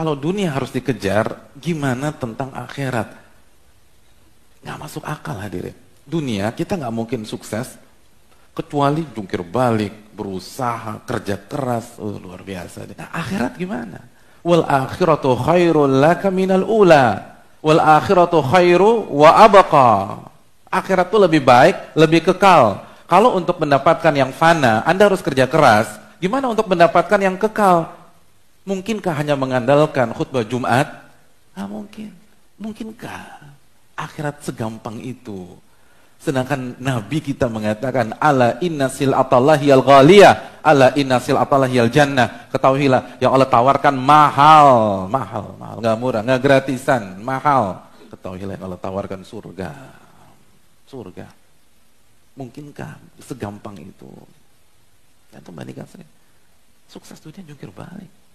Kalau dunia harus dikejar, gimana tentang akhirat? Gak masuk akal hadirin. Dunia kita gak mungkin sukses kecuali jungkir balik, berusaha, kerja keras, oh, luar biasa. Nah, akhirat gimana? Wal akhiratu khairul laka minal ula. Wal akhiratu khairu wa abaqa. Akhirat itu lebih baik, lebih kekal. Kalau untuk mendapatkan yang fana, Anda harus kerja keras. Gimana untuk mendapatkan yang kekal? Mungkinkah hanya mengandalkan khutbah Jumat? Nah, mungkin. Mungkinkah akhirat segampang itu? Sedangkan Nabi kita mengatakan ala inna sil atallahi al ghaliyah ala inna sil atallahi al jannah. Ketahuilah yang Allah tawarkan mahal, mahal, mahal, nggak murah, nggak gratisan, mahal. Ketahuilah yang Allah tawarkan surga. Surga. Mungkinkah segampang itu? Ya tuh bandingkan sering. Sukses dunia jungkir balik.